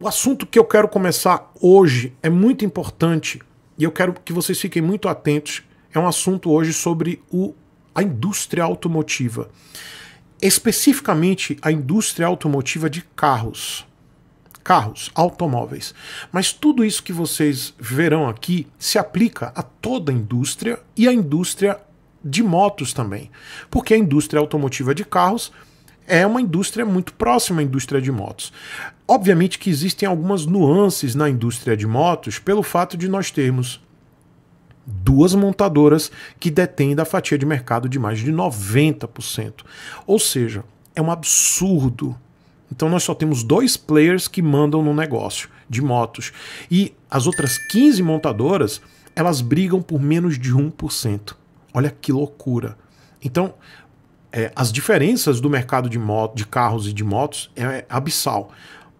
O assunto que eu quero começar hoje é muito importante e eu quero que vocês fiquem muito atentos. É um assunto hoje sobre o, a indústria automotiva. Especificamente a indústria automotiva de carros. Carros, automóveis. Mas tudo isso que vocês verão aqui se aplica a toda a indústria e a indústria de motos também. Porque a indústria automotiva de carros é uma indústria muito próxima à indústria de motos. Obviamente que existem algumas nuances na indústria de motos pelo fato de nós termos duas montadoras que detêm da fatia de mercado de mais de 90%. Ou seja, é um absurdo. Então nós só temos dois players que mandam no negócio de motos. E as outras 15 montadoras, elas brigam por menos de 1%. Olha que loucura. Então, é, as diferenças do mercado de, moto, de carros e de motos é, é abissal.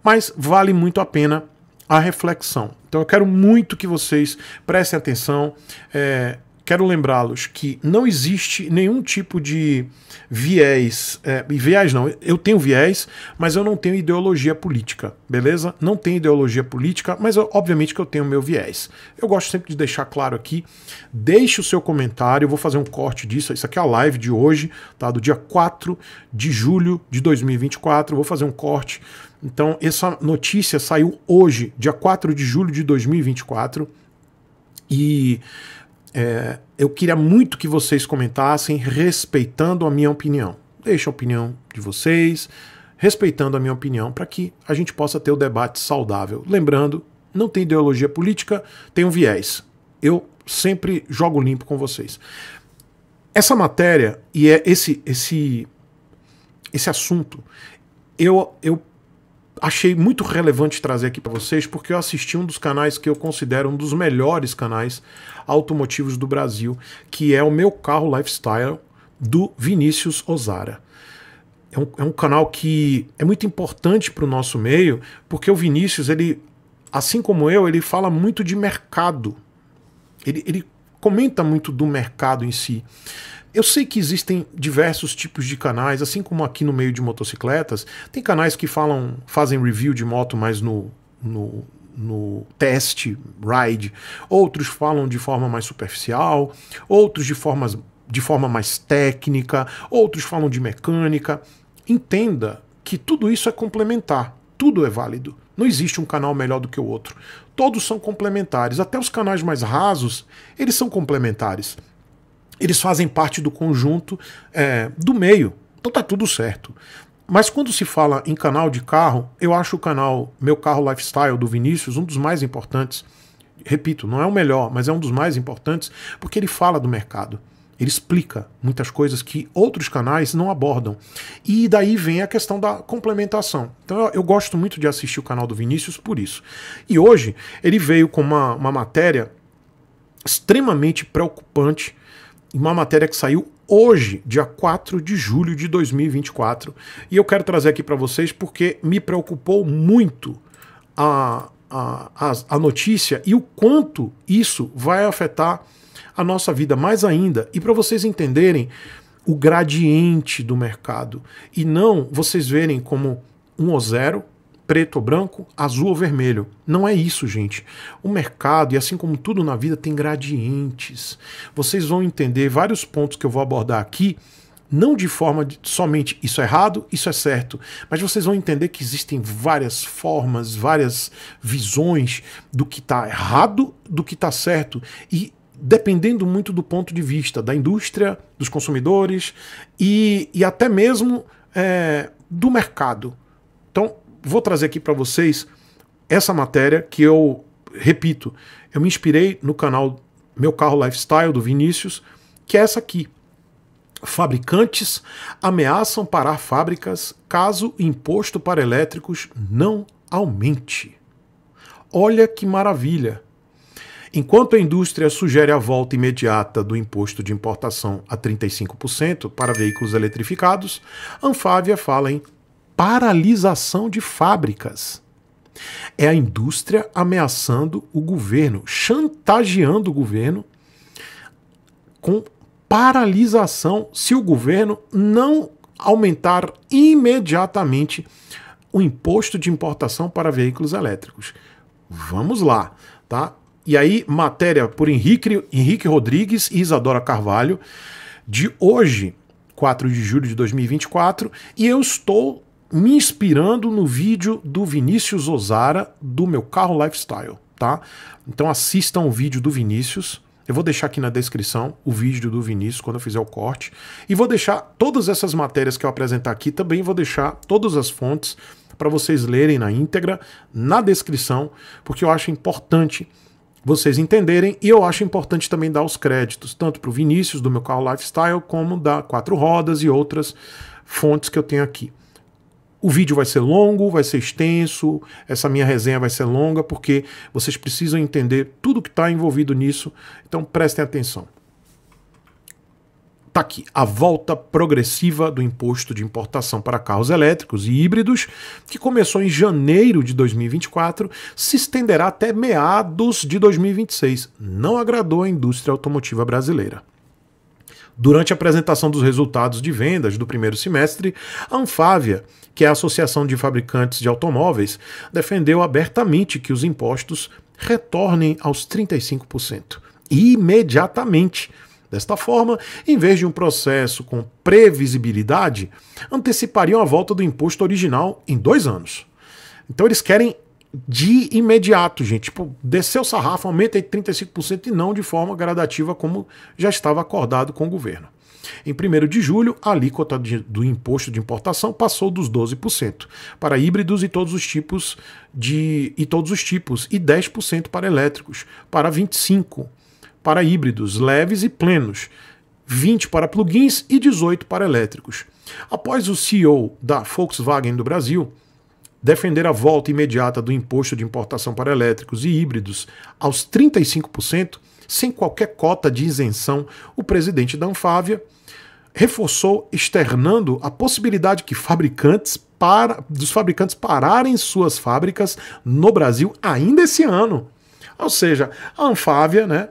Mas vale muito a pena a reflexão. Então eu quero muito que vocês prestem atenção. É, quero lembrá-los que não existe nenhum tipo de viés. É, viés não, eu tenho viés, mas eu não tenho ideologia política, beleza? Não tenho ideologia política, mas eu, obviamente que eu tenho meu viés. Eu gosto sempre de deixar claro aqui. Deixe o seu comentário, eu vou fazer um corte disso. Isso aqui é a live de hoje, tá? Do dia 4 de julho de 2024. Vou fazer um corte. Então, essa notícia saiu hoje, dia 4 de julho de 2024. E é, eu queria muito que vocês comentassem respeitando a minha opinião. Deixa a opinião de vocês, respeitando a minha opinião, para que a gente possa ter o debate saudável. Lembrando, não tem ideologia política, tem um viés. Eu sempre jogo limpo com vocês. Essa matéria e é esse esse esse assunto, eu, eu achei muito relevante trazer aqui para vocês, porque eu assisti um dos canais que eu considero um dos melhores canais automotivos do Brasil, que é o Meu Carro Lifestyle, do Vinícius Ozara. É um, é um canal que é muito importante para o nosso meio, porque o Vinícius, ele, assim como eu, ele fala muito de mercado. Ele, ele comenta muito do mercado em si. Eu sei que existem diversos tipos de canais, assim como aqui no meio de motocicletas, tem canais que falam, fazem review de moto mais no, no, no teste, ride, outros falam de forma mais superficial, outros de, formas, de forma mais técnica, outros falam de mecânica. Entenda que tudo isso é complementar, tudo é válido. Não existe um canal melhor do que o outro. Todos são complementares, até os canais mais rasos, eles são complementares eles fazem parte do conjunto é, do meio. Então tá tudo certo. Mas quando se fala em canal de carro, eu acho o canal Meu Carro Lifestyle do Vinícius um dos mais importantes. Repito, não é o melhor, mas é um dos mais importantes porque ele fala do mercado. Ele explica muitas coisas que outros canais não abordam. E daí vem a questão da complementação. Então eu, eu gosto muito de assistir o canal do Vinícius por isso. E hoje ele veio com uma, uma matéria extremamente preocupante uma matéria que saiu hoje, dia 4 de julho de 2024. E eu quero trazer aqui para vocês porque me preocupou muito a, a, a, a, notícia e o quanto isso vai afetar a nossa vida mais ainda. E para vocês entenderem o gradiente do mercado e não vocês verem como um ou zero preto ou branco, azul ou vermelho. Não é isso, gente. O mercado, e assim como tudo na vida, tem gradientes. Vocês vão entender vários pontos que eu vou abordar aqui não de forma de, somente isso é errado, isso é certo, mas vocês vão entender que existem várias formas, várias visões do que está errado, do que está certo e dependendo muito do ponto de vista da indústria, dos consumidores e, e até mesmo é, do mercado. Então vou trazer aqui para vocês essa matéria que eu, repito, eu me inspirei no canal Meu Carro Lifestyle do Vinícius, que é essa aqui. Fabricantes ameaçam parar fábricas caso imposto para elétricos não aumente. Olha que maravilha! Enquanto a indústria sugere a volta imediata do imposto de importação a 35% para veículos eletrificados, Anfávia fala em paralisação de fábricas. É a indústria ameaçando o governo, chantageando o governo com paralisação se o governo não aumentar imediatamente o imposto de importação para veículos elétricos. Vamos lá, tá? E aí, matéria por Henrique, Henrique Rodrigues e Isadora Carvalho, de hoje, 4 de julho de 2024, e eu estou me inspirando no vídeo do Vinícius Ozara do meu carro lifestyle, tá? Então assistam o vídeo do Vinícius. Eu vou deixar aqui na descrição o vídeo do Vinícius quando eu fizer o corte. E vou deixar todas essas matérias que eu apresentar aqui, também vou deixar todas as fontes para vocês lerem na íntegra, na descrição, porque eu acho importante vocês entenderem e eu acho importante também dar os créditos, tanto para o Vinícius do meu carro Lifestyle, como da Quatro Rodas e outras fontes que eu tenho aqui. O vídeo vai ser longo, vai ser extenso, essa minha resenha vai ser longa, porque vocês precisam entender tudo que está envolvido nisso, então prestem atenção. Está aqui a volta progressiva do imposto de importação para carros elétricos e híbridos, que começou em janeiro de 2024, se estenderá até meados de 2026. Não agradou a indústria automotiva brasileira. Durante a apresentação dos resultados de vendas do primeiro semestre, a Anfávia, que é a Associação de Fabricantes de Automóveis, defendeu abertamente que os impostos retornem aos 35% imediatamente. Desta forma, em vez de um processo com previsibilidade, antecipariam a volta do imposto original em dois anos. Então, eles querem de imediato, gente. Tipo, desceu o sarrafo, aumenta em 35% e não de forma gradativa como já estava acordado com o governo. Em 1 de julho, a alíquota do imposto de importação passou dos 12% para híbridos e todos os tipos de e todos os tipos e 10% para elétricos, para 25 para híbridos leves e plenos, 20 para plugins e 18 para elétricos. Após o CEO da Volkswagen do Brasil, defender a volta imediata do imposto de importação para elétricos e híbridos aos 35%, sem qualquer cota de isenção, o presidente da Anfávia reforçou externando a possibilidade que fabricantes para dos fabricantes pararem suas fábricas no Brasil ainda esse ano. Ou seja, a Anfávia, né,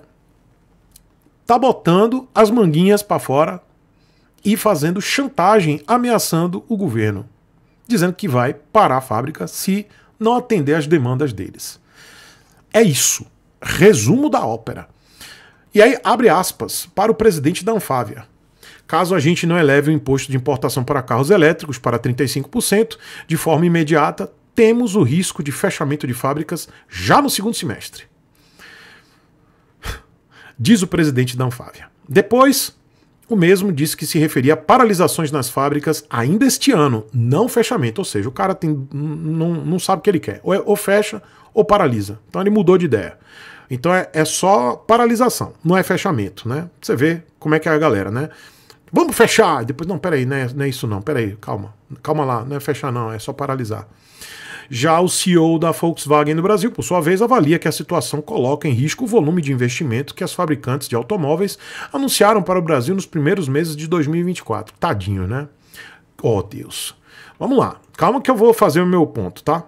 tá botando as manguinhas para fora e fazendo chantagem, ameaçando o governo dizendo que vai parar a fábrica se não atender às demandas deles. É isso. Resumo da ópera. E aí, abre aspas para o presidente da Anfávia. Caso a gente não eleve o imposto de importação para carros elétricos para 35% de forma imediata, temos o risco de fechamento de fábricas já no segundo semestre. Diz o presidente da Anfávia. Depois, o mesmo disse que se referia a paralisações nas fábricas ainda este ano, não fechamento. Ou seja, o cara tem, não, não sabe o que ele quer. Ou, é, ou fecha ou paralisa. Então ele mudou de ideia. Então é, é só paralisação, não é fechamento, né? Você vê como é que é a galera, né? Vamos fechar! Depois, não, peraí, não é, não é isso não, peraí, calma. Calma lá, não é fechar não, é só paralisar. Já o CEO da Volkswagen no Brasil, por sua vez, avalia que a situação coloca em risco o volume de investimento que as fabricantes de automóveis anunciaram para o Brasil nos primeiros meses de 2024. Tadinho, né? Oh, Deus. Vamos lá. Calma que eu vou fazer o meu ponto, tá?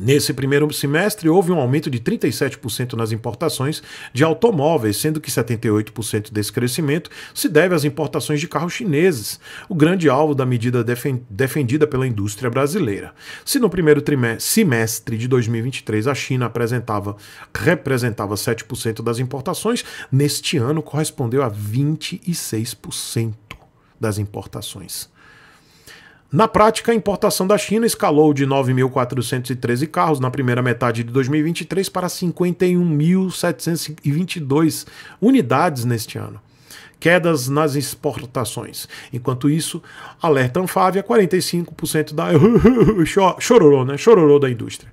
Nesse primeiro semestre, houve um aumento de 37% nas importações de automóveis, sendo que 78% desse crescimento se deve às importações de carros chineses, o grande alvo da medida defendida pela indústria brasileira. Se no primeiro semestre de 2023 a China apresentava, representava 7% das importações, neste ano correspondeu a 26% das importações. Na prática, a importação da China escalou de 9.413 carros na primeira metade de 2023 para 51.722 unidades neste ano. Quedas nas exportações. Enquanto isso, alerta Anfávia, 45% da. chororô, né? Chororô da indústria.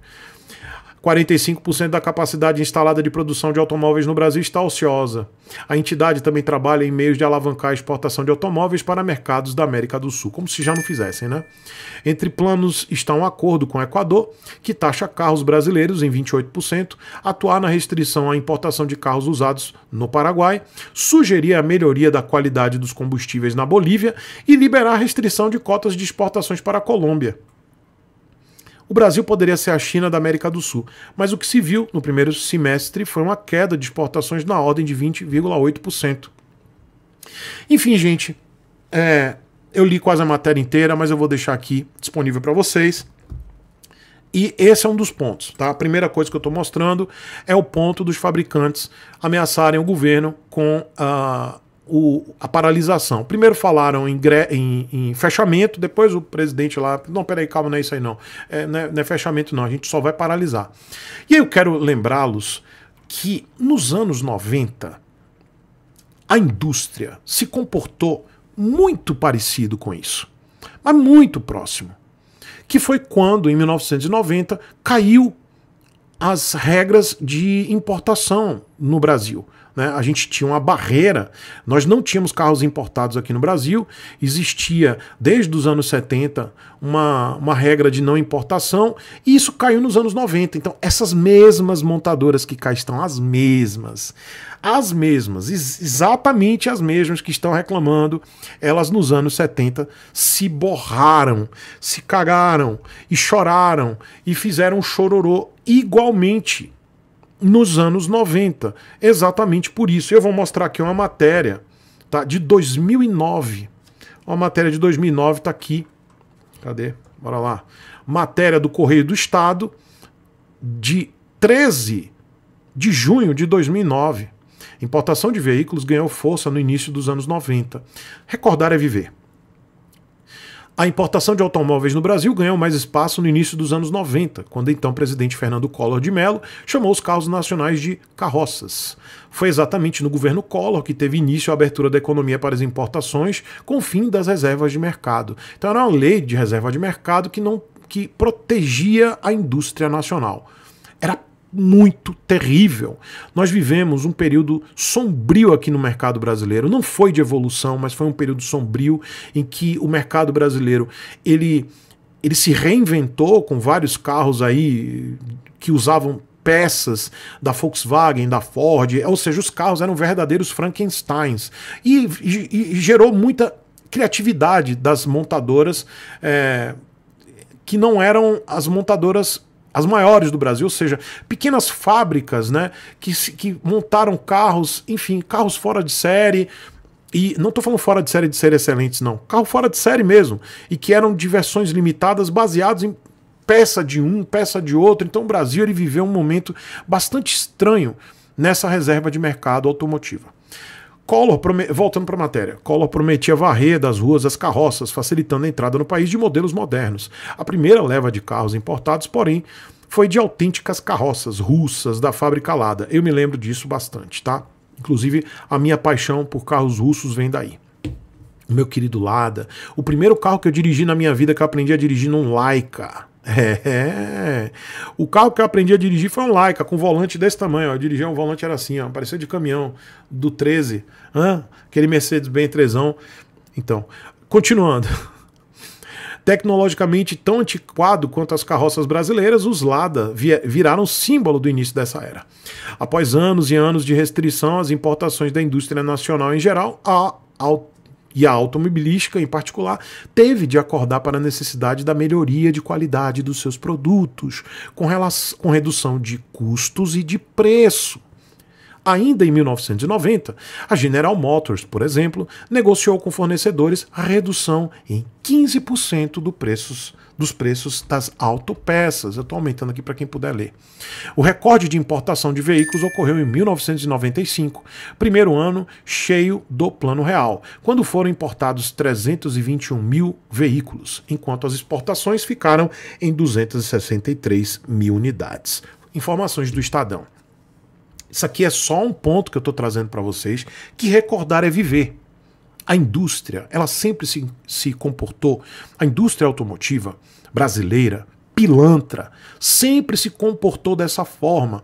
45% da capacidade instalada de produção de automóveis no Brasil está ociosa. A entidade também trabalha em meios de alavancar a exportação de automóveis para mercados da América do Sul, como se já não fizessem, né? Entre planos está um acordo com o Equador, que taxa carros brasileiros em 28%, atuar na restrição à importação de carros usados no Paraguai, sugerir a melhoria da qualidade dos combustíveis na Bolívia e liberar a restrição de cotas de exportações para a Colômbia o Brasil poderia ser a China da América do Sul, mas o que se viu no primeiro semestre foi uma queda de exportações na ordem de 20,8%. Enfim, gente, é, eu li quase a matéria inteira, mas eu vou deixar aqui disponível para vocês. E esse é um dos pontos, tá? A primeira coisa que eu estou mostrando é o ponto dos fabricantes ameaçarem o governo com a. Uh, o, a paralisação. Primeiro falaram em, em, em, fechamento, depois o presidente lá, não, peraí, calma, não é isso aí não. É, não, é, não é fechamento não, a gente só vai paralisar. E aí eu quero lembrá-los que nos anos 90, a indústria se comportou muito parecido com isso, mas muito próximo. Que foi quando, em 1990, caiu as regras de importação no Brasil né? a gente tinha uma barreira, nós não tínhamos carros importados aqui no Brasil, existia desde os anos 70 uma, uma regra de não importação, e isso caiu nos anos 90. Então, essas mesmas montadoras que cá estão, as mesmas, as mesmas, exatamente as mesmas que estão reclamando, elas nos anos 70 se borraram, se cagaram e choraram e fizeram chororô igualmente nos anos 90. Exatamente por isso. Eu vou mostrar aqui uma matéria tá, de 2009. Uma matéria de 2009 está aqui. Cadê? Bora lá. Matéria do Correio do Estado de 13 de junho de 2009. Importação de veículos ganhou força no início dos anos 90. Recordar é viver. A importação de automóveis no Brasil ganhou mais espaço no início dos anos 90, quando então o presidente Fernando Collor de Mello chamou os carros nacionais de carroças. Foi exatamente no governo Collor que teve início a abertura da economia para as importações, com o fim das reservas de mercado. Então era uma lei de reserva de mercado que não que protegia a indústria nacional muito terrível. Nós vivemos um período sombrio aqui no mercado brasileiro. Não foi de evolução, mas foi um período sombrio em que o mercado brasileiro ele ele se reinventou com vários carros aí que usavam peças da Volkswagen, da Ford, ou seja, os carros eram verdadeiros Frankensteins e, e, e gerou muita criatividade das montadoras é, que não eram as montadoras as maiores do Brasil, ou seja, pequenas fábricas né, que, que montaram carros, enfim, carros fora de série. E não estou falando fora de série de série excelentes, não. Carro fora de série mesmo. E que eram de versões limitadas baseados em peça de um, peça de outro. Então o Brasil ele viveu um momento bastante estranho nessa reserva de mercado automotiva. Collor, voltando para a matéria, Collor prometia varrer das ruas as carroças, facilitando a entrada no país de modelos modernos. A primeira leva de carros importados, porém, foi de autênticas carroças russas da fábrica Lada. Eu me lembro disso bastante, tá? Inclusive, a minha paixão por carros russos vem daí. O meu querido Lada, o primeiro carro que eu dirigi na minha vida que eu aprendi a dirigir num Laika. É. O carro que eu aprendi a dirigir foi um Laika, com volante desse tamanho. Ó. Eu dirigia um volante, era assim, ó, parecia de caminhão, do 13. Hã? Aquele Mercedes-Benz 3. Então, continuando. Tecnologicamente tão antiquado quanto as carroças brasileiras, os Lada viraram símbolo do início dessa era. Após anos e anos de restrição às importações da indústria nacional em geral, a, a e a automobilística em particular, teve de acordar para a necessidade da melhoria de qualidade dos seus produtos, com, relação, com redução de custos e de preço. Ainda em 1990, a General Motors, por exemplo, negociou com fornecedores a redução em 15% do preços dos preços das autopeças. Eu estou aumentando aqui para quem puder ler. O recorde de importação de veículos ocorreu em 1995, primeiro ano cheio do Plano Real, quando foram importados 321 mil veículos, enquanto as exportações ficaram em 263 mil unidades. Informações do Estadão. Isso aqui é só um ponto que eu estou trazendo para vocês, que recordar é viver. A indústria, ela sempre se, se comportou, a indústria automotiva brasileira, pilantra, sempre se comportou dessa forma.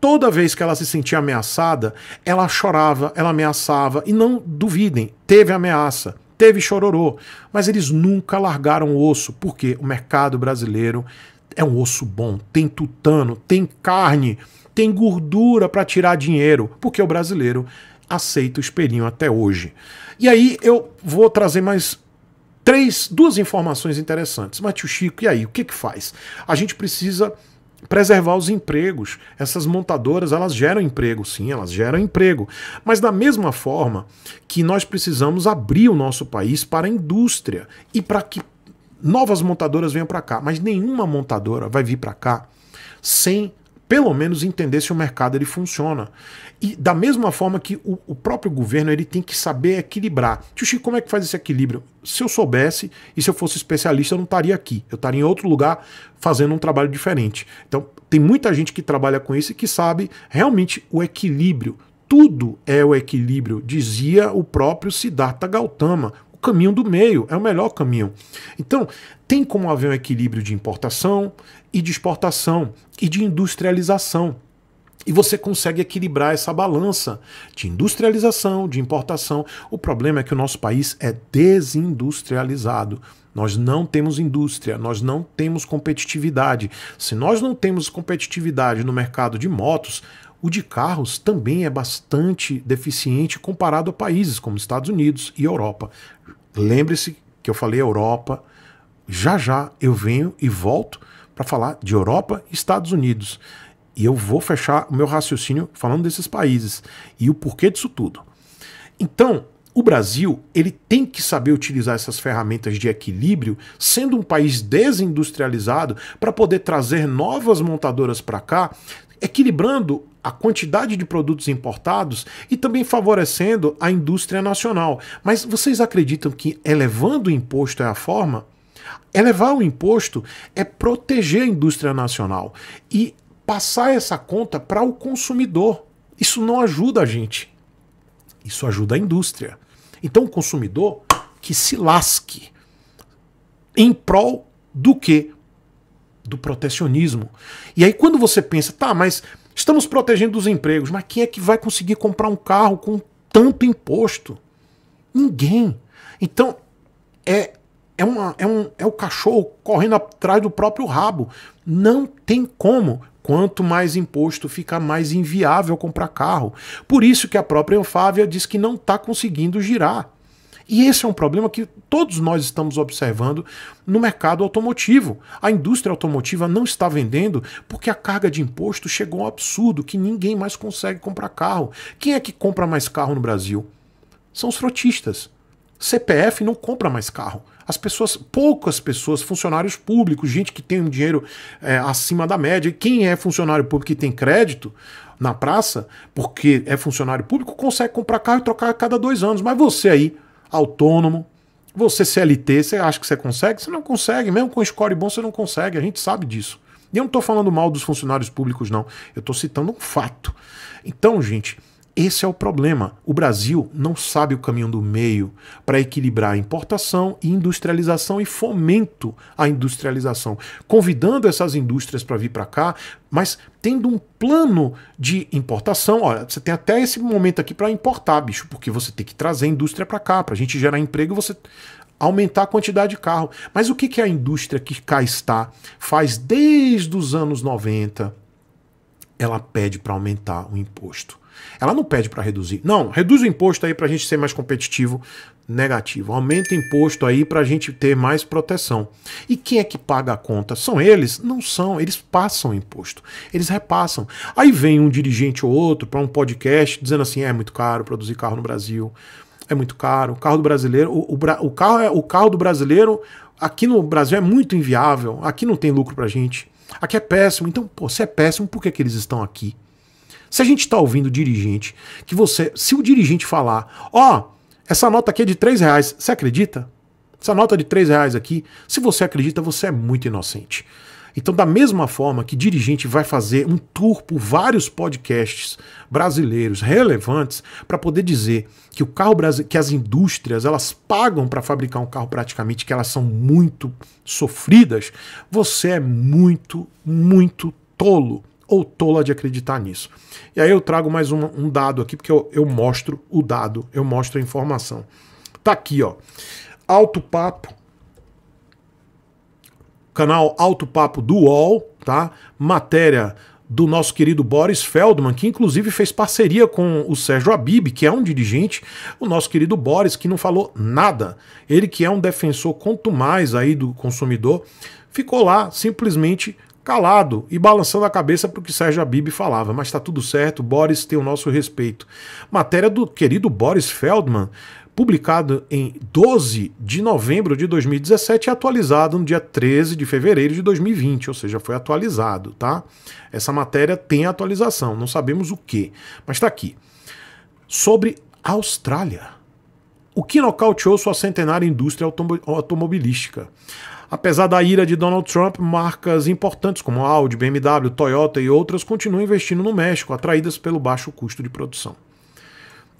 Toda vez que ela se sentia ameaçada, ela chorava, ela ameaçava, e não duvidem, teve ameaça, teve chororô, mas eles nunca largaram o osso, porque o mercado brasileiro é um osso bom, tem tutano, tem carne, tem gordura para tirar dinheiro, porque o brasileiro aceita o espelhinho até hoje. E aí eu vou trazer mais três, duas informações interessantes. Mas tio Chico, e aí, o que que faz? A gente precisa preservar os empregos. Essas montadoras, elas geram emprego, sim, elas geram emprego. Mas da mesma forma que nós precisamos abrir o nosso país para a indústria e para que novas montadoras venham para cá, mas nenhuma montadora vai vir para cá sem pelo menos entender se o mercado ele funciona. E da mesma forma que o, o, próprio governo ele tem que saber equilibrar. Tio Chico, como é que faz esse equilíbrio? Se eu soubesse e se eu fosse especialista, eu não estaria aqui. Eu estaria em outro lugar fazendo um trabalho diferente. Então, tem muita gente que trabalha com isso e que sabe realmente o equilíbrio. Tudo é o equilíbrio, dizia o próprio Siddhartha Gautama, caminho do meio, é o melhor caminho. Então, tem como haver um equilíbrio de importação e de exportação e de industrialização. E você consegue equilibrar essa balança de industrialização, de importação. O problema é que o nosso país é desindustrializado. Nós não temos indústria, nós não temos competitividade. Se nós não temos competitividade no mercado de motos, o de carros também é bastante deficiente comparado a países como Estados Unidos e Europa. Lembre-se que eu falei Europa. Já já eu venho e volto para falar de Europa e Estados Unidos. E eu vou fechar o meu raciocínio falando desses países e o porquê disso tudo. Então, o Brasil ele tem que saber utilizar essas ferramentas de equilíbrio, sendo um país desindustrializado, para poder trazer novas montadoras para cá, equilibrando a quantidade de produtos importados e também favorecendo a indústria nacional. Mas vocês acreditam que elevando o imposto é a forma? Elevar o imposto é proteger a indústria nacional e passar essa conta para o consumidor. Isso não ajuda a gente. Isso ajuda a indústria. Então o consumidor que se lasque em prol do quê? Do protecionismo. E aí quando você pensa, tá, mas estamos protegendo os empregos, mas quem é que vai conseguir comprar um carro com tanto imposto? Ninguém. Então é é, uma, é, um, é o cachorro correndo atrás do próprio rabo. Não tem como. Quanto mais imposto, fica mais inviável comprar carro. Por isso que a própria Anfávia diz que não está conseguindo girar. E esse é um problema que todos nós estamos observando no mercado automotivo. A indústria automotiva não está vendendo porque a carga de imposto chegou ao absurdo que ninguém mais consegue comprar carro. Quem é que compra mais carro no Brasil? São os frotistas. CPF não compra mais carro as pessoas, poucas pessoas, funcionários públicos, gente que tem um dinheiro é, acima da média, e quem é funcionário público e tem crédito na praça, porque é funcionário público, consegue comprar carro e trocar a cada dois anos. Mas você aí, autônomo, você CLT, você acha que você consegue? Você não consegue, mesmo com score bom você não consegue, a gente sabe disso. E eu não estou falando mal dos funcionários públicos, não. Eu estou citando um fato. Então, gente, esse é o problema. O Brasil não sabe o caminho do meio para equilibrar a importação e industrialização e fomento à industrialização, convidando essas indústrias para vir para cá, mas tendo um plano de importação. Olha, você tem até esse momento aqui para importar, bicho, porque você tem que trazer a indústria para cá, para a gente gerar emprego, você aumentar a quantidade de carro. Mas o que, que a indústria que cá está faz desde os anos 90? Ela pede para aumentar o imposto. Ela não pede para reduzir. Não, reduz o imposto aí para a gente ser mais competitivo. Negativo. Aumenta o imposto aí para a gente ter mais proteção. E quem é que paga a conta? São eles? Não são. Eles passam o imposto. Eles repassam. Aí vem um dirigente ou outro para um podcast dizendo assim: é muito caro produzir carro no Brasil. É muito caro. O carro do brasileiro, o, o, o carro é o carro do brasileiro aqui no Brasil é muito inviável. Aqui não tem lucro para gente. Aqui é péssimo. Então, pô, se é péssimo, por que, que eles estão aqui? Se a gente está ouvindo dirigente, que você, se o dirigente falar, ó, oh, essa nota aqui é de três reais, você acredita? Essa nota de três reais aqui, se você acredita, você é muito inocente. Então, da mesma forma que dirigente vai fazer um tour por vários podcasts brasileiros relevantes para poder dizer que o carro que as indústrias elas pagam para fabricar um carro praticamente que elas são muito sofridas, você é muito, muito tolo ou tola de acreditar nisso. E aí eu trago mais um, um dado aqui, porque eu, eu mostro o dado, eu mostro a informação. Tá aqui, ó. Alto Papo, canal Alto Papo do UOL, tá? Matéria do nosso querido Boris Feldman, que inclusive fez parceria com o Sérgio Abib, que é um dirigente, o nosso querido Boris, que não falou nada. Ele que é um defensor quanto mais aí do consumidor, ficou lá simplesmente calado e balançando a cabeça para o que Sérgio Abib falava. Mas está tudo certo, Boris tem o nosso respeito. Matéria do querido Boris Feldman, publicado em 12 de novembro de 2017 e atualizado no dia 13 de fevereiro de 2020, ou seja, foi atualizado, tá? Essa matéria tem atualização, não sabemos o que, mas está aqui. Sobre Austrália. O que nocauteou sua centenária indústria automobilística? Apesar da ira de Donald Trump, marcas importantes como Audi, BMW, Toyota e outras continuam investindo no México, atraídas pelo baixo custo de produção.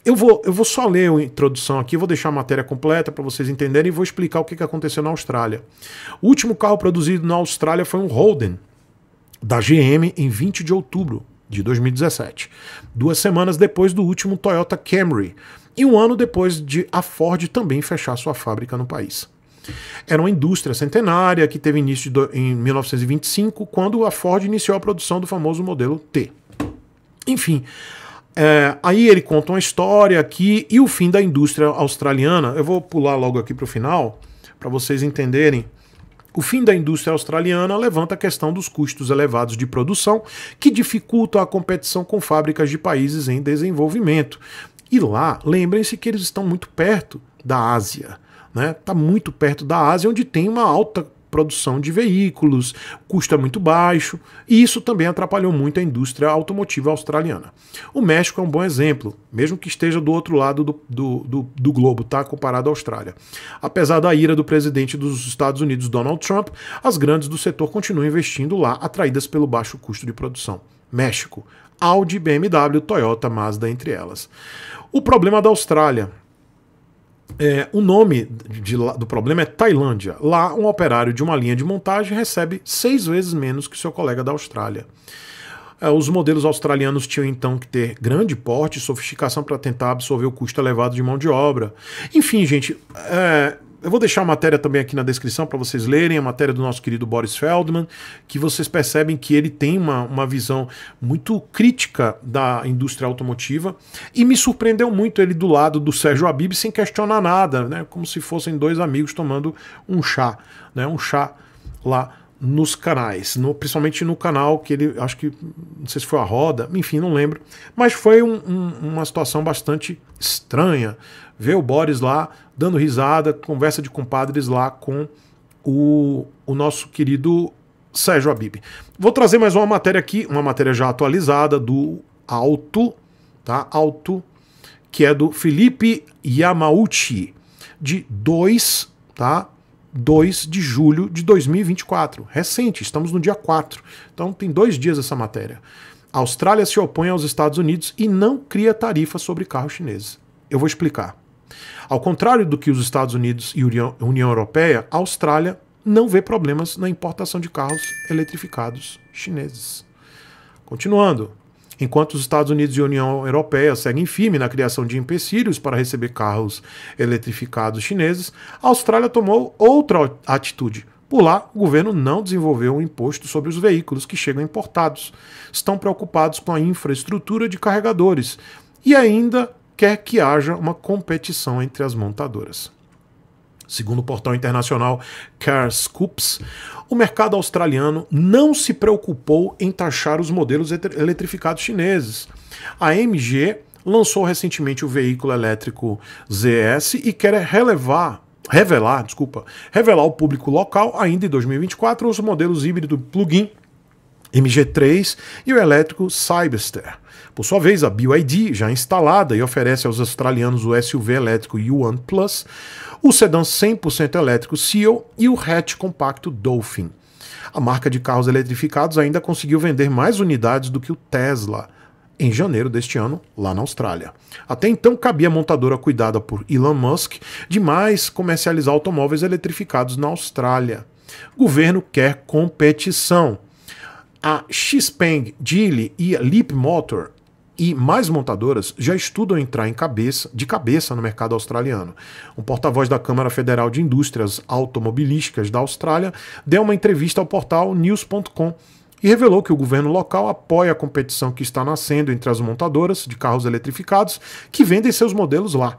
Eu vou, eu vou só ler a introdução aqui, vou deixar a matéria completa para vocês entenderem e vou explicar o que aconteceu na Austrália. O último carro produzido na Austrália foi um Holden da GM em 20 de outubro de 2017, duas semanas depois do último Toyota Camry e um ano depois de a Ford também fechar sua fábrica no país. Era uma indústria centenária que teve início em 1925, quando a Ford iniciou a produção do famoso modelo T. Enfim, é, aí ele conta uma história aqui e o fim da indústria australiana. Eu vou pular logo aqui para o final, para vocês entenderem. O fim da indústria australiana levanta a questão dos custos elevados de produção que dificultam a competição com fábricas de países em desenvolvimento. E lá, lembrem-se que eles estão muito perto da Ásia. Está né? muito perto da Ásia, onde tem uma alta produção de veículos, custa é muito baixo, e isso também atrapalhou muito a indústria automotiva australiana. O México é um bom exemplo, mesmo que esteja do outro lado do, do, do, do globo, tá? Comparado à Austrália. Apesar da ira do presidente dos Estados Unidos, Donald Trump, as grandes do setor continuam investindo lá, atraídas pelo baixo custo de produção. México, Audi, BMW, Toyota, Mazda, entre elas. O problema da Austrália, é, o nome de, de, do problema é Tailândia. Lá, um operário de uma linha de montagem recebe seis vezes menos que seu colega da Austrália. É, os modelos australianos tinham então que ter grande porte e sofisticação para tentar absorver o custo elevado de mão de obra. Enfim, gente, é, eu vou deixar a matéria também aqui na descrição para vocês lerem, a matéria do nosso querido Boris Feldman, que vocês percebem que ele tem uma, uma visão muito crítica da indústria automotiva e me surpreendeu muito ele do lado do Sérgio Abib sem questionar nada, né, como se fossem dois amigos tomando um chá, né, um chá lá nos canais, no, principalmente no canal que ele, acho que, não sei se foi a roda, enfim, não lembro, mas foi um, um, uma situação bastante estranha, vê o Boris lá dando risada, conversa de compadres lá com o, o nosso querido Sérgio Abib. Vou trazer mais uma matéria aqui, uma matéria já atualizada do Alto, tá? Alto, que é do Felipe Yamauchi, de 2, tá? 2 de julho de 2024. Recente, estamos no dia 4. Então tem dois dias essa matéria. A Austrália se opõe aos Estados Unidos e não cria tarifa sobre carros chineses. Eu vou explicar. Ao contrário do que os Estados Unidos e a União Europeia, a Austrália não vê problemas na importação de carros eletrificados chineses. Continuando, Enquanto os Estados Unidos e a União Europeia seguem firme na criação de empecilhos para receber carros eletrificados chineses, a Austrália tomou outra atitude. Por lá, o governo não desenvolveu um imposto sobre os veículos que chegam importados. Estão preocupados com a infraestrutura de carregadores e ainda quer que haja uma competição entre as montadoras. Segundo o portal internacional CarScoops, o mercado australiano não se preocupou em taxar os modelos eletrificados chineses. A MG lançou recentemente o veículo elétrico ZS e quer relevar revelar, desculpa, revelar ao público local ainda em 2024 os modelos híbrido plug-in MG3 e o elétrico Cyberster. Por sua vez, a BYD, já instalada e oferece aos australianos o SUV elétrico Yuan Plus, o sedã 100% elétrico Seal e o hatch compacto Dolphin. A marca de carros eletrificados ainda conseguiu vender mais unidades do que o Tesla em janeiro deste ano, lá na Austrália. Até então, cabia a montadora cuidada por Elon Musk demais comercializar automóveis eletrificados na Austrália. O governo quer competição. A Xpeng, Geely e a Leap Motor e mais montadoras já estudam entrar em cabeça, de cabeça no mercado australiano. Um porta-voz da Câmara Federal de Indústrias Automobilísticas da Austrália deu uma entrevista ao portal news.com e revelou que o governo local apoia a competição que está nascendo entre as montadoras de carros eletrificados que vendem seus modelos lá.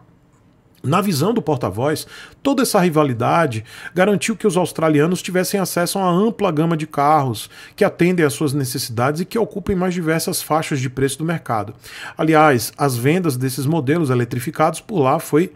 Na visão do porta-voz, toda essa rivalidade garantiu que os australianos tivessem acesso a uma ampla gama de carros que atendem às suas necessidades e que ocupem mais diversas faixas de preço do mercado. Aliás, as vendas desses modelos eletrificados por lá foi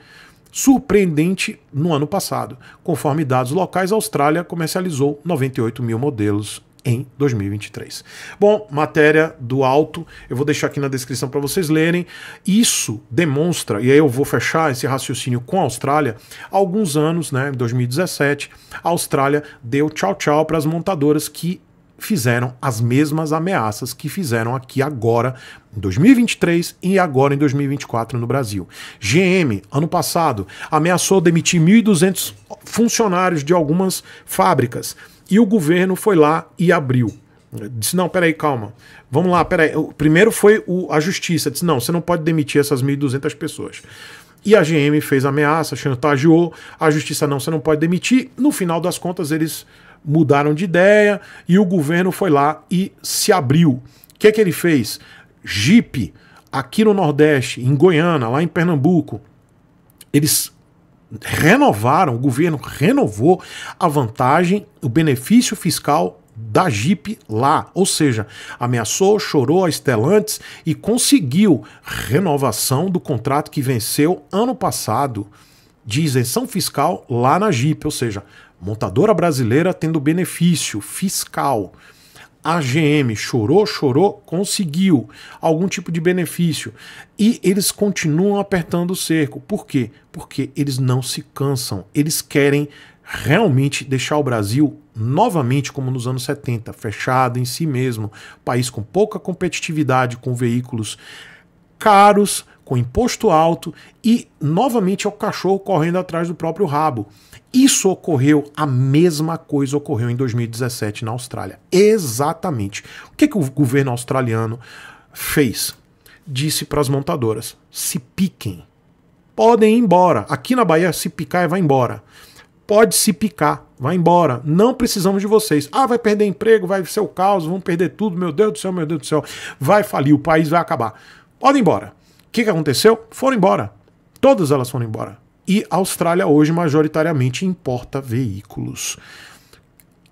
surpreendente no ano passado. Conforme dados locais, a Austrália comercializou 98 mil modelos em 2023. Bom, matéria do alto, eu vou deixar aqui na descrição para vocês lerem. Isso demonstra, e aí eu vou fechar esse raciocínio com a Austrália, há alguns anos, né, em 2017, a Austrália deu tchau tchau para as montadoras que fizeram as mesmas ameaças que fizeram aqui agora em 2023 e agora em 2024 no Brasil. GM, ano passado, ameaçou demitir 1.200 funcionários de algumas fábricas. E o governo foi lá e abriu. Disse: não, peraí, calma. Vamos lá, peraí. O primeiro foi o, a justiça. Disse: não, você não pode demitir essas 1.200 pessoas. E a GM fez ameaça, chantageou. A justiça: não, você não pode demitir. No final das contas, eles mudaram de ideia e o governo foi lá e se abriu. O que, é que ele fez? Jeep, aqui no Nordeste, em Goiânia, lá em Pernambuco, eles renovaram, o governo renovou a vantagem, o benefício fiscal da Jeep lá, ou seja, ameaçou, chorou a Stellantis e conseguiu renovação do contrato que venceu ano passado de isenção fiscal lá na Jeep, ou seja, montadora brasileira tendo benefício fiscal a GM chorou, chorou, conseguiu algum tipo de benefício. E eles continuam apertando o cerco. Por quê? Porque eles não se cansam. Eles querem realmente deixar o Brasil novamente como nos anos 70, fechado em si mesmo, país com pouca competitividade, com veículos caros, com imposto alto e novamente é o cachorro correndo atrás do próprio rabo. Isso ocorreu, a mesma coisa ocorreu em 2017 na Austrália. Exatamente. O que, que o governo australiano fez? Disse para as montadoras: se piquem. Podem ir embora. Aqui na Bahia, se picar vai embora. Pode se picar, vai embora. Não precisamos de vocês. Ah, vai perder emprego, vai ser o caos, vão perder tudo. Meu Deus do céu, meu Deus do céu. Vai falir, o país vai acabar. Podem ir embora que, que aconteceu? Foram embora. Todas elas foram embora. E a Austrália hoje majoritariamente importa veículos.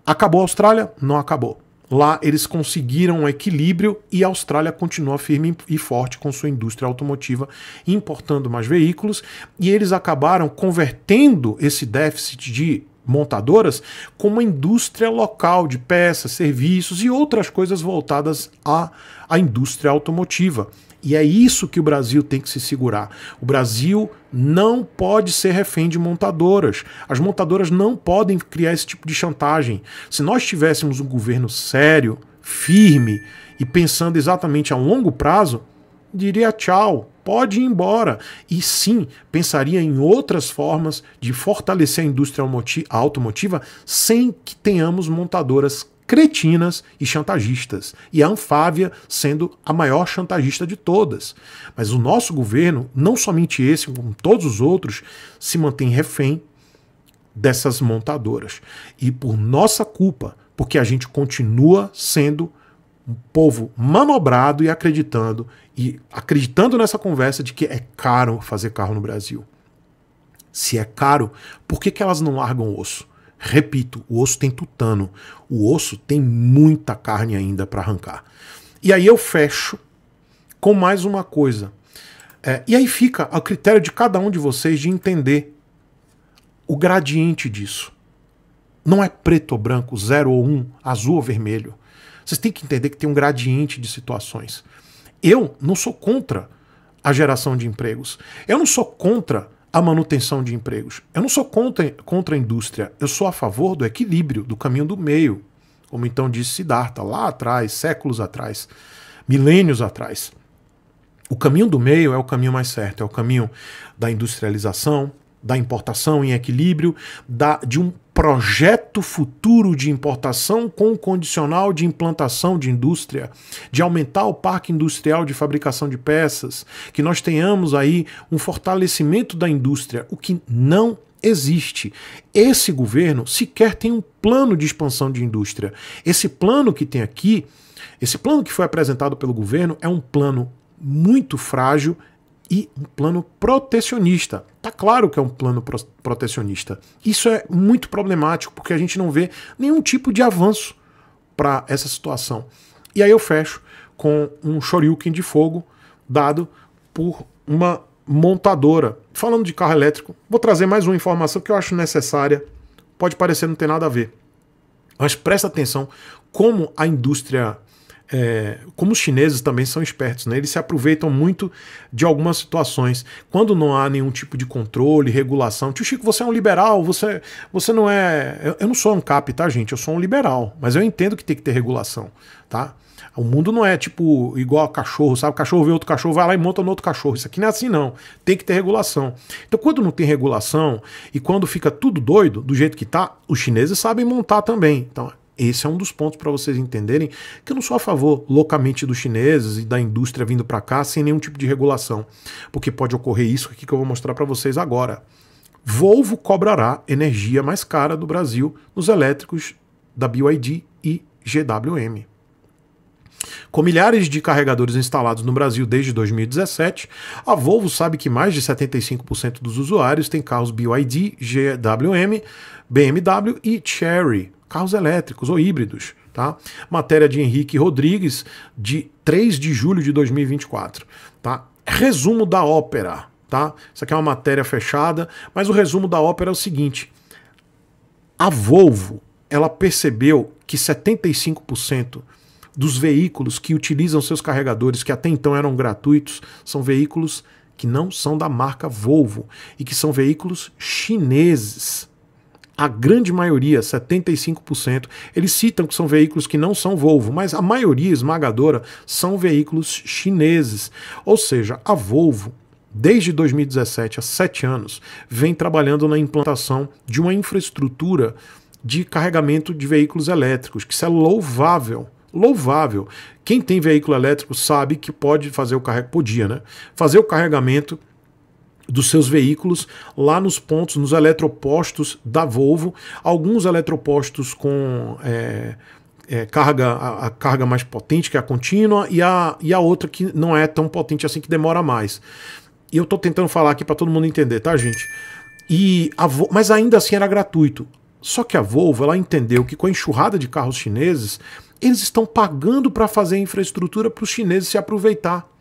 Acabou a Austrália? Não acabou. Lá eles conseguiram um equilíbrio e a Austrália continua firme e forte com sua indústria automotiva, importando mais veículos, e eles acabaram convertendo esse déficit de montadoras com uma indústria local de peças, serviços e outras coisas voltadas à, à indústria automotiva. E é isso que o Brasil tem que se segurar. O Brasil não pode ser refém de montadoras. As montadoras não podem criar esse tipo de chantagem. Se nós tivéssemos um governo sério, firme e pensando exatamente a longo prazo, diria tchau, pode ir embora. E sim, pensaria em outras formas de fortalecer a indústria automotiva sem que tenhamos montadoras cretinas e chantagistas, e a Anfávia sendo a maior chantagista de todas. Mas o nosso governo, não somente esse, como todos os outros, se mantém refém dessas montadoras. E por nossa culpa, porque a gente continua sendo um povo manobrado e acreditando e acreditando nessa conversa de que é caro fazer carro no Brasil. Se é caro, por que, que elas não largam osso? Repito, o osso tem tutano. O osso tem muita carne ainda para arrancar. E aí eu fecho com mais uma coisa. É, e aí fica a critério de cada um de vocês de entender o gradiente disso. Não é preto ou branco, zero ou um, azul ou vermelho. Vocês têm que entender que tem um gradiente de situações. Eu não sou contra a geração de empregos. Eu não sou contra a manutenção de empregos. Eu não sou contra, contra a indústria, eu sou a favor do equilíbrio, do caminho do meio, como então disse Siddhartha lá atrás, séculos atrás, milênios atrás. O caminho do meio é o caminho mais certo, é o caminho da industrialização, da importação em equilíbrio, da, de um projeto futuro de importação com condicional de implantação de indústria, de aumentar o parque industrial de fabricação de peças, que nós tenhamos aí um fortalecimento da indústria, o que não existe. Esse governo sequer tem um plano de expansão de indústria. Esse plano que tem aqui, esse plano que foi apresentado pelo governo é um plano muito frágil e um plano protecionista. Tá claro que é um plano pro protecionista. Isso é muito problemático porque a gente não vê nenhum tipo de avanço para essa situação. E aí eu fecho com um shoryuken de fogo dado por uma montadora. Falando de carro elétrico, vou trazer mais uma informação que eu acho necessária. Pode parecer não ter nada a ver. Mas presta atenção como a indústria é, como os chineses também são espertos, né? eles se aproveitam muito de algumas situações. Quando não há nenhum tipo de controle, regulação. Tio Chico, você é um liberal, você, você não é. Eu, eu não sou um cap, tá, gente? Eu sou um liberal, mas eu entendo que tem que ter regulação, tá? O mundo não é tipo igual a cachorro, sabe? O cachorro vê outro cachorro, vai lá e monta no outro cachorro. Isso aqui não é assim, não. Tem que ter regulação. Então, quando não tem regulação e quando fica tudo doido, do jeito que tá, os chineses sabem montar também. Então, esse é um dos pontos para vocês entenderem que eu não sou a favor loucamente dos chineses e da indústria vindo para cá sem nenhum tipo de regulação, porque pode ocorrer isso aqui que eu vou mostrar para vocês agora. Volvo cobrará energia mais cara do Brasil nos elétricos da BYD e GWM. Com milhares de carregadores instalados no Brasil desde 2017, a Volvo sabe que mais de 75% dos usuários têm carros BYD, GWM, BMW e Cherry, carros elétricos ou híbridos. Tá? Matéria de Henrique Rodrigues, de 3 de julho de 2024. Tá? Resumo da ópera. Tá? Isso aqui é uma matéria fechada, mas o resumo da ópera é o seguinte: a Volvo ela percebeu que 75% dos veículos que utilizam seus carregadores, que até então eram gratuitos, são veículos que não são da marca Volvo e que são veículos chineses a grande maioria, 75%, eles citam que são veículos que não são Volvo, mas a maioria esmagadora são veículos chineses. Ou seja, a Volvo, desde 2017, há sete anos, vem trabalhando na implantação de uma infraestrutura de carregamento de veículos elétricos, que isso é louvável louvável. Quem tem veículo elétrico sabe que pode fazer o carregamento, podia, né? Fazer o carregamento dos seus veículos lá nos pontos, nos eletropostos da Volvo, alguns eletropostos com é, é, carga, a, a, carga mais potente, que é a contínua, e a, e a outra que não é tão potente assim, que demora mais. E eu estou tentando falar aqui para todo mundo entender, tá, gente? E a Mas ainda assim era gratuito. Só que a Volvo ela entendeu que com a enxurrada de carros chineses, eles estão pagando para fazer infraestrutura para os chineses se aproveitar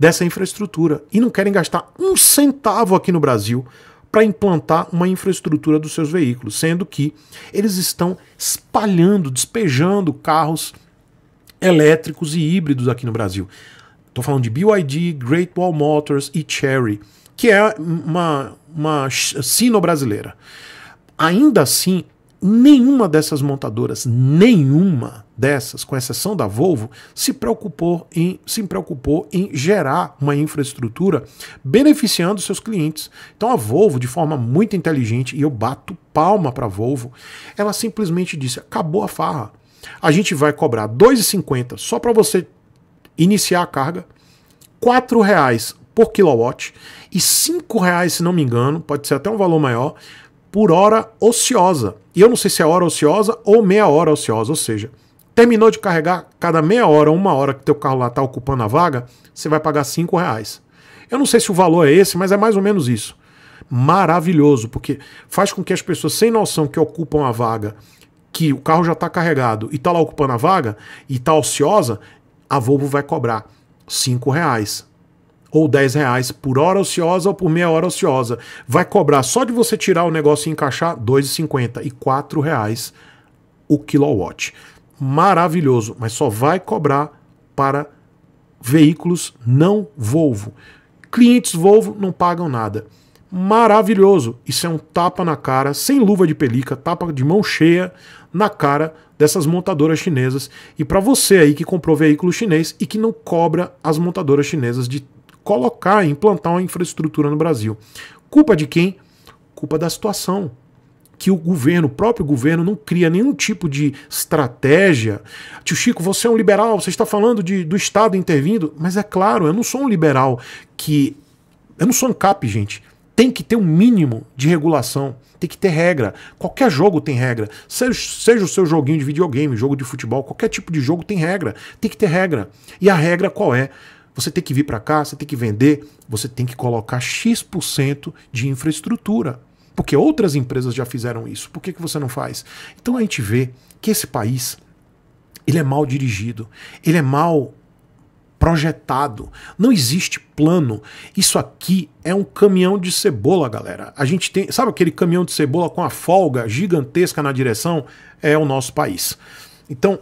dessa infraestrutura e não querem gastar um centavo aqui no Brasil para implantar uma infraestrutura dos seus veículos, sendo que eles estão espalhando, despejando carros elétricos e híbridos aqui no Brasil. Estou falando de BYD, Great Wall Motors e Cherry, que é uma, uma sino-brasileira. Ainda assim, nenhuma dessas montadoras, nenhuma dessas, com exceção da Volvo, se preocupou em, se preocupou em gerar uma infraestrutura beneficiando seus clientes. Então a Volvo, de forma muito inteligente, e eu bato palma para a Volvo, ela simplesmente disse: acabou a farra. A gente vai cobrar R$ 2,50 só para você iniciar a carga, R$ reais por quilowatt e R$ reais, se não me engano, pode ser até um valor maior, por hora ociosa. E eu não sei se é hora ociosa ou meia hora ociosa, ou seja, terminou de carregar cada meia hora, uma hora que teu carro lá está ocupando a vaga, você vai pagar cinco reais. Eu não sei se o valor é esse, mas é mais ou menos isso. Maravilhoso, porque faz com que as pessoas sem noção que ocupam a vaga, que o carro já está carregado e está lá ocupando a vaga e está ociosa, a Volvo vai cobrar cinco reais ou 10 reais por hora ociosa ou por meia hora ociosa. Vai cobrar só de você tirar o negócio e encaixar R$ 2,50 e R$ reais o kilowatt. Maravilhoso, mas só vai cobrar para veículos não Volvo. Clientes Volvo não pagam nada. Maravilhoso! Isso é um tapa na cara, sem luva de pelica, tapa de mão cheia na cara dessas montadoras chinesas. E para você aí que comprou veículo chinês e que não cobra as montadoras chinesas de colocar, implantar uma infraestrutura no Brasil. Culpa de quem? Culpa da situação. Que o governo, o próprio governo, não cria nenhum tipo de estratégia. Tio Chico, você é um liberal, você está falando de, do Estado intervindo. Mas é claro, eu não sou um liberal que. Eu não sou um cap, gente tem que ter um mínimo de regulação, tem que ter regra. Qualquer jogo tem regra. Seja, seja, o seu joguinho de videogame, jogo de futebol, qualquer tipo de jogo tem regra. Tem que ter regra. E a regra qual é? Você tem que vir para cá, você tem que vender, você tem que colocar X% de infraestrutura. Porque outras empresas já fizeram isso. Por que, que você não faz? Então a gente vê que esse país ele é mal dirigido, ele é mal projetado. Não existe plano. Isso aqui é um caminhão de cebola, galera. A gente tem, sabe aquele caminhão de cebola com a folga gigantesca na direção? É o nosso país. Então,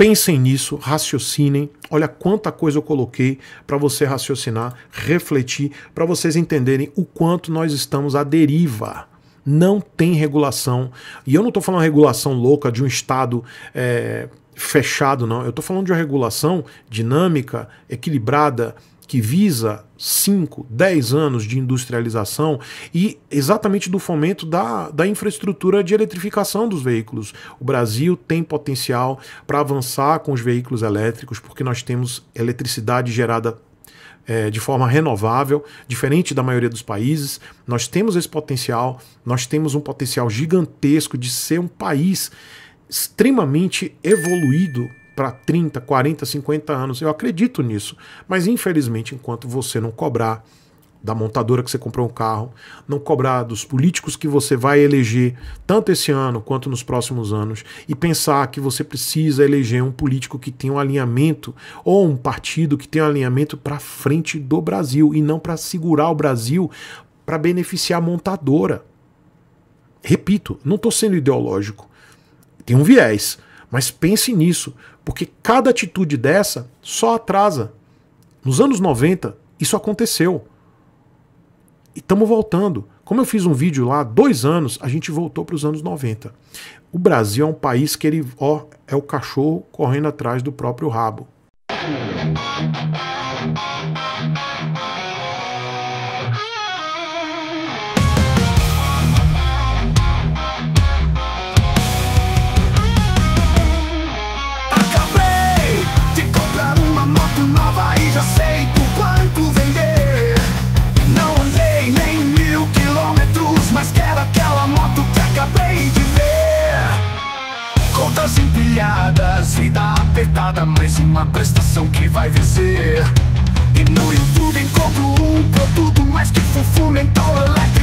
Pensem nisso, raciocinem. Olha quanta coisa eu coloquei para você raciocinar, refletir, para vocês entenderem o quanto nós estamos à deriva. Não tem regulação. E eu não estou falando regulação louca de um Estado é, fechado, não. Eu estou falando de uma regulação dinâmica, equilibrada, que visa 5, 10 anos de industrialização e exatamente do fomento da, da infraestrutura de eletrificação dos veículos. O Brasil tem potencial para avançar com os veículos elétricos, porque nós temos eletricidade gerada é, de forma renovável, diferente da maioria dos países. Nós temos esse potencial, nós temos um potencial gigantesco de ser um país extremamente evoluído para 30, 40, 50 anos. Eu acredito nisso. Mas infelizmente, enquanto você não cobrar da montadora que você comprou um carro, não cobrar dos políticos que você vai eleger, tanto esse ano quanto nos próximos anos, e pensar que você precisa eleger um político que tenha um alinhamento ou um partido que tenha um alinhamento para frente do Brasil e não para segurar o Brasil para beneficiar a montadora. Repito, não estou sendo ideológico. Tem um viés, mas pense nisso. Porque cada atitude dessa só atrasa. Nos anos 90, isso aconteceu. E estamos voltando. Como eu fiz um vídeo lá, dois anos, a gente voltou para os anos 90. O Brasil é um país que ele ó, é o cachorro correndo atrás do próprio rabo. mais uma prestação que vai vencer E no YouTube encontro um produto mais que fofo, mental elétrico